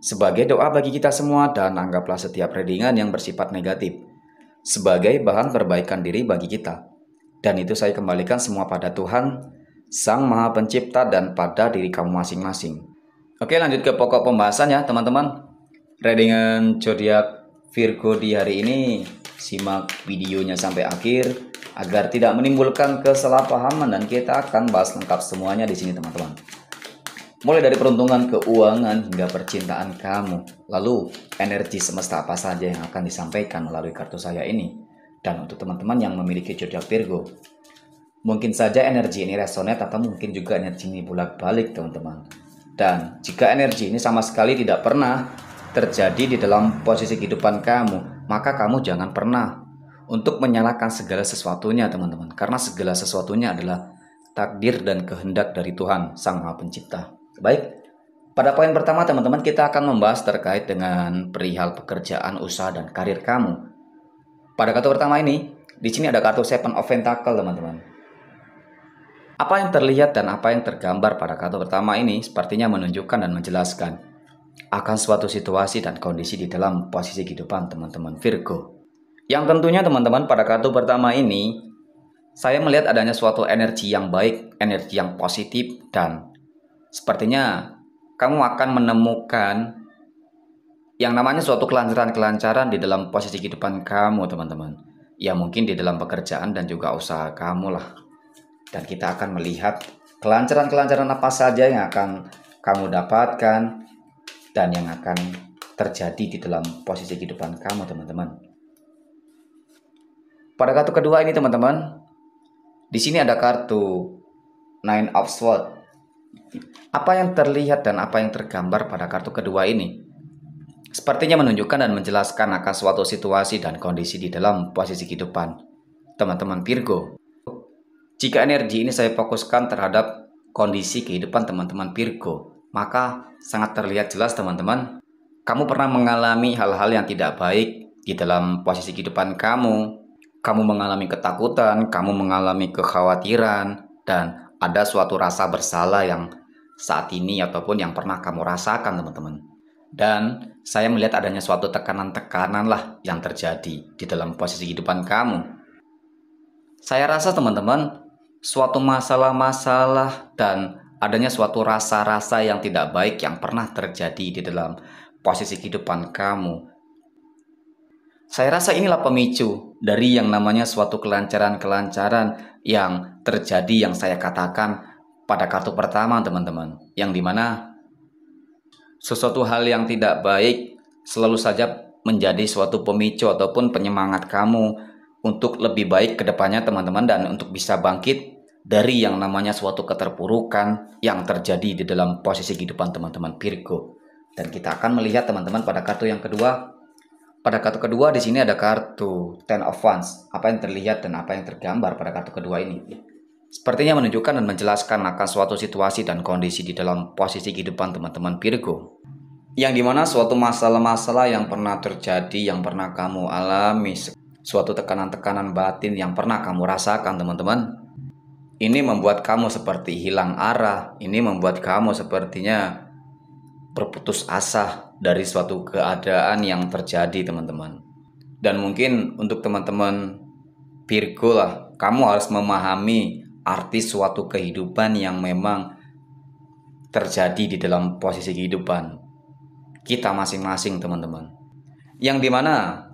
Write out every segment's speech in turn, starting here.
sebagai doa bagi kita semua dan anggaplah setiap readingan yang bersifat negatif sebagai bahan perbaikan diri bagi kita. Dan itu saya kembalikan semua pada Tuhan, Sang Maha Pencipta dan pada diri kamu masing-masing. Oke lanjut ke pokok pembahasan ya teman-teman. Readingan Zodiac Virgo di hari ini simak videonya sampai akhir agar tidak menimbulkan kesalahpahaman dan kita akan bahas lengkap semuanya di sini teman-teman. Mulai dari peruntungan keuangan hingga percintaan kamu. Lalu, energi semesta apa saja yang akan disampaikan melalui kartu saya ini? Dan untuk teman-teman yang memiliki jodoh Virgo, mungkin saja energi ini resonate atau mungkin juga energi ini bolak-balik, teman-teman. Dan jika energi ini sama sekali tidak pernah terjadi di dalam posisi kehidupan kamu, maka kamu jangan pernah untuk menyalahkan segala sesuatunya, teman-teman. Karena segala sesuatunya adalah takdir dan kehendak dari Tuhan, Sang Maha Pencipta. Baik, pada poin pertama teman-teman kita akan membahas terkait dengan perihal pekerjaan, usaha, dan karir kamu. Pada kartu pertama ini, di sini ada kartu Seven of Pentacles teman-teman. Apa yang terlihat dan apa yang tergambar pada kartu pertama ini sepertinya menunjukkan dan menjelaskan akan suatu situasi dan kondisi di dalam posisi kehidupan teman-teman Virgo. Yang tentunya teman-teman pada kartu pertama ini, saya melihat adanya suatu energi yang baik, energi yang positif, dan sepertinya kamu akan menemukan yang namanya suatu kelancaran-kelancaran di dalam posisi kehidupan kamu, teman-teman. Ya mungkin di dalam pekerjaan dan juga usaha kamu lah. Dan kita akan melihat kelancaran-kelancaran apa saja yang akan kamu dapatkan dan yang akan terjadi di dalam posisi kehidupan kamu, teman-teman. Pada kartu kedua ini, teman-teman, di sini ada kartu Nine of Swords apa yang terlihat dan apa yang tergambar pada kartu kedua ini sepertinya menunjukkan dan menjelaskan akan suatu situasi dan kondisi di dalam posisi kehidupan teman-teman Virgo. Jika energi ini saya fokuskan terhadap kondisi kehidupan teman-teman Virgo, maka sangat terlihat jelas teman-teman, kamu pernah mengalami hal-hal yang tidak baik di dalam posisi kehidupan kamu. Kamu mengalami ketakutan, kamu mengalami kekhawatiran, dan ada suatu rasa bersalah yang saat ini ataupun yang pernah kamu rasakan teman-teman. Dan saya melihat adanya suatu tekanan-tekanan lah yang terjadi di dalam posisi kehidupan kamu. Saya rasa teman-teman, suatu masalah-masalah dan adanya suatu rasa-rasa yang tidak baik yang pernah terjadi di dalam posisi kehidupan kamu. Saya rasa inilah pemicu dari yang namanya suatu kelancaran-kelancaran yang terjadi yang saya katakan pada kartu pertama teman-teman yang dimana sesuatu hal yang tidak baik selalu saja menjadi suatu pemicu ataupun penyemangat kamu untuk lebih baik ke depannya teman-teman dan untuk bisa bangkit dari yang namanya suatu keterpurukan yang terjadi di dalam posisi kehidupan teman-teman Virgo. Dan kita akan melihat teman-teman pada kartu yang kedua. Pada kartu kedua di sini ada kartu Ten of Wands. Apa yang terlihat dan apa yang tergambar pada kartu kedua ini? Sepertinya menunjukkan dan menjelaskan akan suatu situasi dan kondisi di dalam posisi kehidupan teman-teman Virgo. Yang dimana suatu masalah-masalah yang pernah terjadi, yang pernah kamu alami, suatu tekanan-tekanan batin yang pernah kamu rasakan teman-teman. Ini membuat kamu seperti hilang arah, ini membuat kamu sepertinya berputus asa dari suatu keadaan yang terjadi teman-teman. Dan mungkin untuk teman-teman Virgo lah, kamu harus memahami arti suatu kehidupan yang memang terjadi di dalam posisi kehidupan kita masing-masing teman-teman yang dimana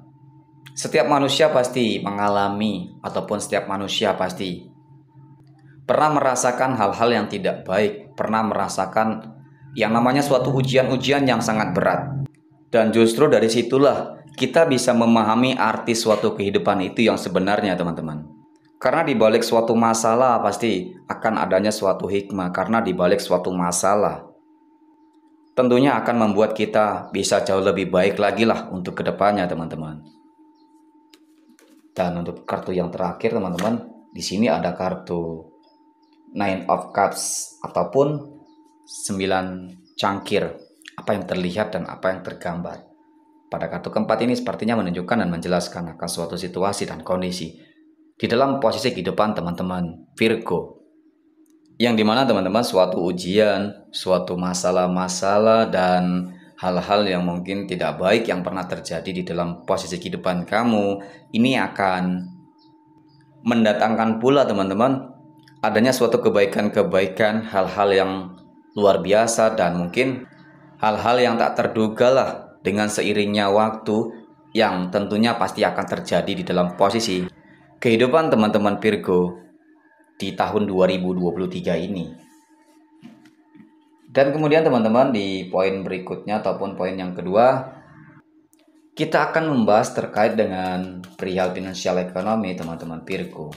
setiap manusia pasti mengalami ataupun setiap manusia pasti pernah merasakan hal-hal yang tidak baik pernah merasakan yang namanya suatu ujian-ujian yang sangat berat dan justru dari situlah kita bisa memahami arti suatu kehidupan itu yang sebenarnya teman-teman karena di balik suatu masalah pasti akan adanya suatu hikmah karena di balik suatu masalah tentunya akan membuat kita bisa jauh lebih baik lagi lah untuk kedepannya teman-teman. Dan untuk kartu yang terakhir teman-teman, di sini ada kartu Nine of Cups ataupun 9 cangkir. Apa yang terlihat dan apa yang tergambar. Pada kartu keempat ini sepertinya menunjukkan dan menjelaskan akan suatu situasi dan kondisi di dalam posisi kehidupan teman-teman Virgo. Yang dimana teman-teman suatu ujian, suatu masalah-masalah dan hal-hal yang mungkin tidak baik yang pernah terjadi di dalam posisi kehidupan kamu ini akan mendatangkan pula teman-teman adanya suatu kebaikan-kebaikan hal-hal yang luar biasa dan mungkin hal-hal yang tak terduga lah dengan seiringnya waktu yang tentunya pasti akan terjadi di dalam posisi kehidupan teman-teman Virgo di tahun 2023 ini. Dan kemudian teman-teman di poin berikutnya ataupun poin yang kedua kita akan membahas terkait dengan perihal finansial ekonomi teman-teman Virgo.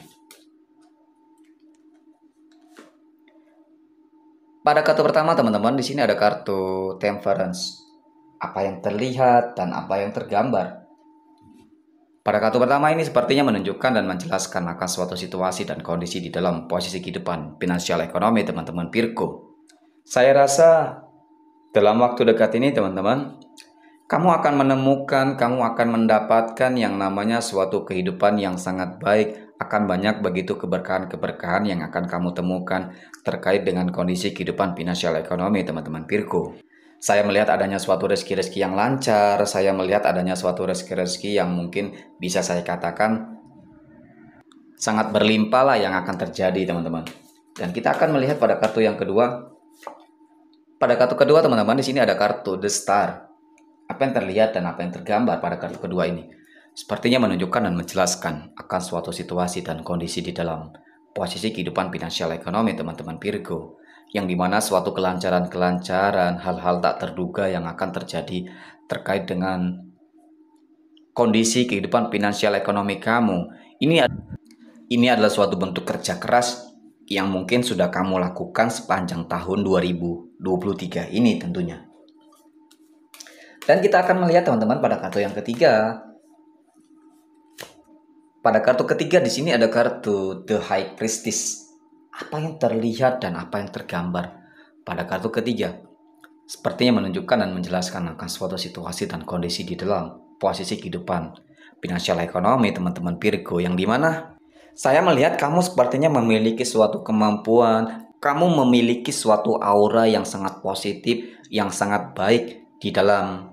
Pada kartu pertama teman-teman di sini ada kartu temperance. Apa yang terlihat dan apa yang tergambar pada kartu pertama ini sepertinya menunjukkan dan menjelaskan akan suatu situasi dan kondisi di dalam posisi kehidupan finansial ekonomi teman-teman Virgo. Saya rasa dalam waktu dekat ini teman-teman, kamu akan menemukan, kamu akan mendapatkan yang namanya suatu kehidupan yang sangat baik, akan banyak begitu keberkahan-keberkahan yang akan kamu temukan terkait dengan kondisi kehidupan finansial ekonomi teman-teman Virgo saya melihat adanya suatu rezeki-rezeki yang lancar, saya melihat adanya suatu rezeki-rezeki yang mungkin bisa saya katakan sangat berlimpah lah yang akan terjadi teman-teman. Dan kita akan melihat pada kartu yang kedua. Pada kartu kedua teman-teman di sini ada kartu The Star. Apa yang terlihat dan apa yang tergambar pada kartu kedua ini sepertinya menunjukkan dan menjelaskan akan suatu situasi dan kondisi di dalam posisi kehidupan finansial ekonomi teman-teman Virgo yang dimana suatu kelancaran-kelancaran, hal-hal tak terduga yang akan terjadi terkait dengan kondisi kehidupan finansial ekonomi kamu. Ini ini adalah suatu bentuk kerja keras yang mungkin sudah kamu lakukan sepanjang tahun 2023 ini tentunya. Dan kita akan melihat teman-teman pada kartu yang ketiga. Pada kartu ketiga di sini ada kartu The High Priestess apa yang terlihat dan apa yang tergambar pada kartu ketiga. Sepertinya menunjukkan dan menjelaskan akan suatu situasi dan kondisi di dalam posisi kehidupan finansial ekonomi teman-teman Virgo yang dimana saya melihat kamu sepertinya memiliki suatu kemampuan, kamu memiliki suatu aura yang sangat positif, yang sangat baik di dalam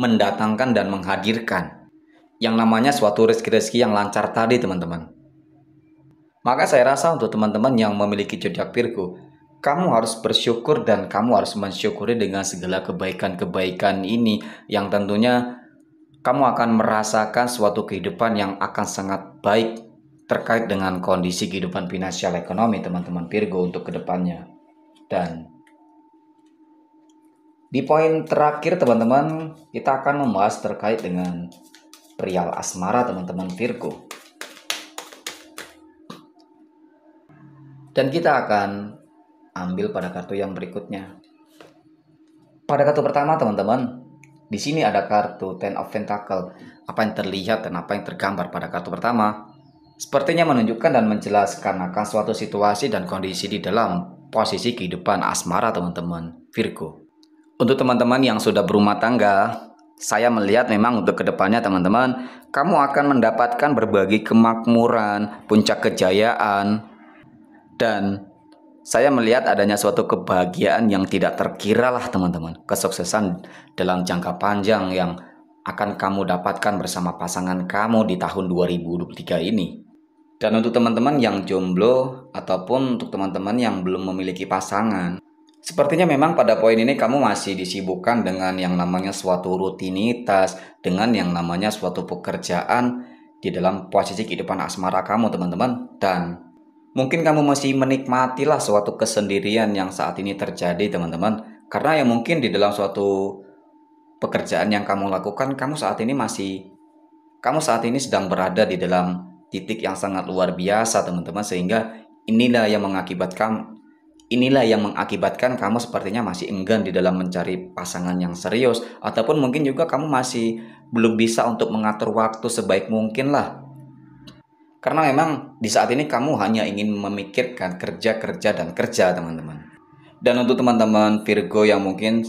mendatangkan dan menghadirkan yang namanya suatu rezeki-rezeki yang lancar tadi teman-teman. Maka saya rasa untuk teman-teman yang memiliki jodoh Virgo, kamu harus bersyukur dan kamu harus mensyukuri dengan segala kebaikan-kebaikan ini yang tentunya kamu akan merasakan suatu kehidupan yang akan sangat baik terkait dengan kondisi kehidupan finansial ekonomi teman-teman Virgo untuk kedepannya. Dan di poin terakhir teman-teman kita akan membahas terkait dengan perial asmara teman-teman Virgo. Dan kita akan ambil pada kartu yang berikutnya. Pada kartu pertama, teman-teman, di sini ada kartu Ten of Pentacles. Apa yang terlihat dan apa yang tergambar pada kartu pertama sepertinya menunjukkan dan menjelaskan akan suatu situasi dan kondisi di dalam posisi kehidupan asmara teman-teman Virgo. Untuk teman-teman yang sudah berumah tangga, saya melihat memang untuk kedepannya teman-teman, kamu akan mendapatkan berbagai kemakmuran, puncak kejayaan, dan saya melihat adanya suatu kebahagiaan yang tidak terkiralah teman-teman. Kesuksesan dalam jangka panjang yang akan kamu dapatkan bersama pasangan kamu di tahun 2023 ini. Dan untuk teman-teman yang jomblo ataupun untuk teman-teman yang belum memiliki pasangan, sepertinya memang pada poin ini kamu masih disibukkan dengan yang namanya suatu rutinitas, dengan yang namanya suatu pekerjaan di dalam posisi kehidupan asmara kamu teman-teman. Dan mungkin kamu masih menikmatilah suatu kesendirian yang saat ini terjadi teman-teman karena yang mungkin di dalam suatu pekerjaan yang kamu lakukan kamu saat ini masih kamu saat ini sedang berada di dalam titik yang sangat luar biasa teman-teman sehingga inilah yang mengakibatkan inilah yang mengakibatkan kamu sepertinya masih enggan di dalam mencari pasangan yang serius ataupun mungkin juga kamu masih belum bisa untuk mengatur waktu sebaik mungkin lah karena memang di saat ini kamu hanya ingin memikirkan kerja, kerja, dan kerja, teman-teman. Dan untuk teman-teman Virgo yang mungkin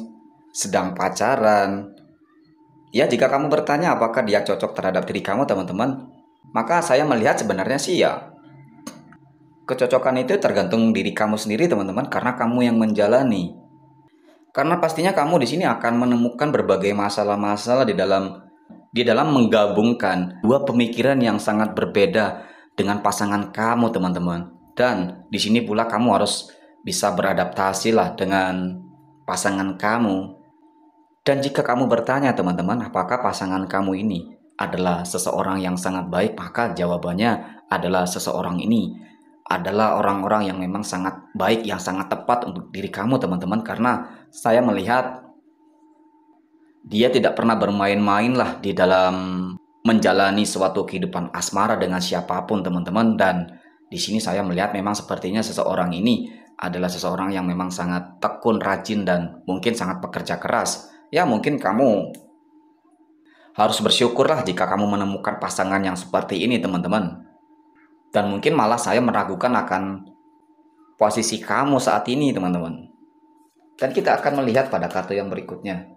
sedang pacaran, ya jika kamu bertanya apakah dia cocok terhadap diri kamu, teman-teman, maka saya melihat sebenarnya sih ya. Kecocokan itu tergantung diri kamu sendiri, teman-teman, karena kamu yang menjalani. Karena pastinya kamu di sini akan menemukan berbagai masalah-masalah di dalam di dalam menggabungkan dua pemikiran yang sangat berbeda dengan pasangan kamu teman-teman dan di sini pula kamu harus bisa beradaptasi lah dengan pasangan kamu dan jika kamu bertanya teman-teman apakah pasangan kamu ini adalah seseorang yang sangat baik maka jawabannya adalah seseorang ini adalah orang-orang yang memang sangat baik yang sangat tepat untuk diri kamu teman-teman karena saya melihat dia tidak pernah bermain-main lah di dalam menjalani suatu kehidupan asmara dengan siapapun teman-teman dan di sini saya melihat memang sepertinya seseorang ini adalah seseorang yang memang sangat tekun, rajin dan mungkin sangat pekerja keras. Ya mungkin kamu harus bersyukurlah jika kamu menemukan pasangan yang seperti ini teman-teman. Dan mungkin malah saya meragukan akan posisi kamu saat ini teman-teman. Dan kita akan melihat pada kartu yang berikutnya.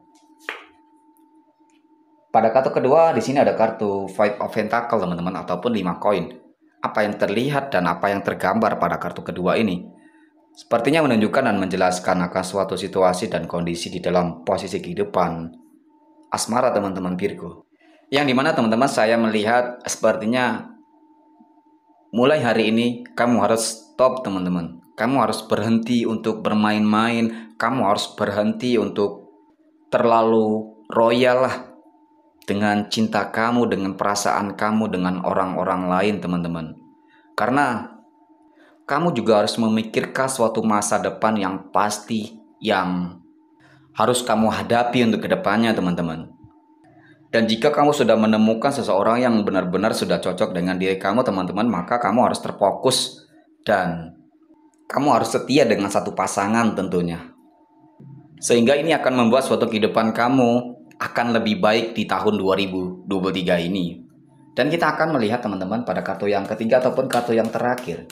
Pada kartu kedua, di sini ada kartu Five of Pentacles teman-teman, ataupun 5 koin. Apa yang terlihat dan apa yang tergambar pada kartu kedua ini? Sepertinya menunjukkan dan menjelaskan akan suatu situasi dan kondisi di dalam posisi kehidupan asmara teman-teman Virgo. Yang dimana teman-teman saya melihat sepertinya mulai hari ini kamu harus stop teman-teman. Kamu harus berhenti untuk bermain-main, kamu harus berhenti untuk terlalu royal lah dengan cinta kamu, dengan perasaan kamu, dengan orang-orang lain, teman-teman. Karena kamu juga harus memikirkan suatu masa depan yang pasti yang harus kamu hadapi untuk kedepannya, teman-teman. Dan jika kamu sudah menemukan seseorang yang benar-benar sudah cocok dengan diri kamu, teman-teman, maka kamu harus terfokus dan kamu harus setia dengan satu pasangan tentunya. Sehingga ini akan membuat suatu kehidupan kamu akan lebih baik di tahun 2023 ini. Dan kita akan melihat teman-teman pada kartu yang ketiga ataupun kartu yang terakhir.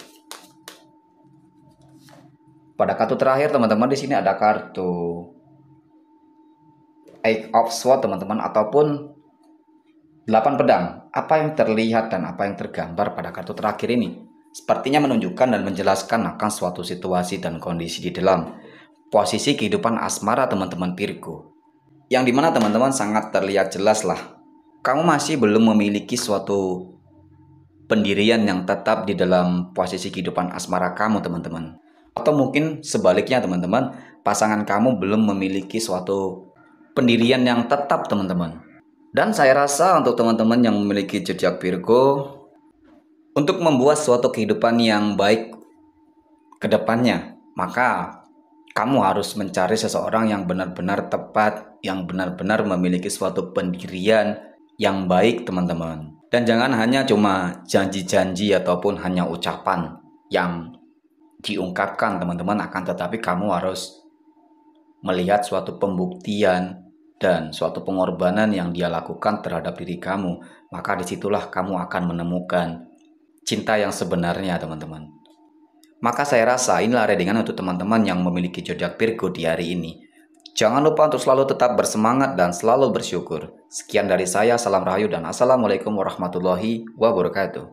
Pada kartu terakhir teman-teman di sini ada kartu Eight of Swords teman-teman ataupun 8 pedang. Apa yang terlihat dan apa yang tergambar pada kartu terakhir ini sepertinya menunjukkan dan menjelaskan akan suatu situasi dan kondisi di dalam posisi kehidupan asmara teman-teman Virgo yang dimana teman-teman sangat terlihat jelas lah kamu masih belum memiliki suatu pendirian yang tetap di dalam posisi kehidupan asmara kamu teman-teman atau mungkin sebaliknya teman-teman pasangan kamu belum memiliki suatu pendirian yang tetap teman-teman dan saya rasa untuk teman-teman yang memiliki jejak Virgo untuk membuat suatu kehidupan yang baik ke depannya maka kamu harus mencari seseorang yang benar-benar tepat, yang benar-benar memiliki suatu pendirian yang baik, teman-teman. Dan jangan hanya cuma janji-janji ataupun hanya ucapan yang diungkapkan, teman-teman, akan tetapi kamu harus melihat suatu pembuktian dan suatu pengorbanan yang dia lakukan terhadap diri kamu, maka disitulah kamu akan menemukan cinta yang sebenarnya, teman-teman. Maka saya rasa inilah readingan untuk teman-teman yang memiliki jejak Virgo di hari ini. Jangan lupa untuk selalu tetap bersemangat dan selalu bersyukur. Sekian dari saya, salam rahayu dan assalamualaikum warahmatullahi wabarakatuh.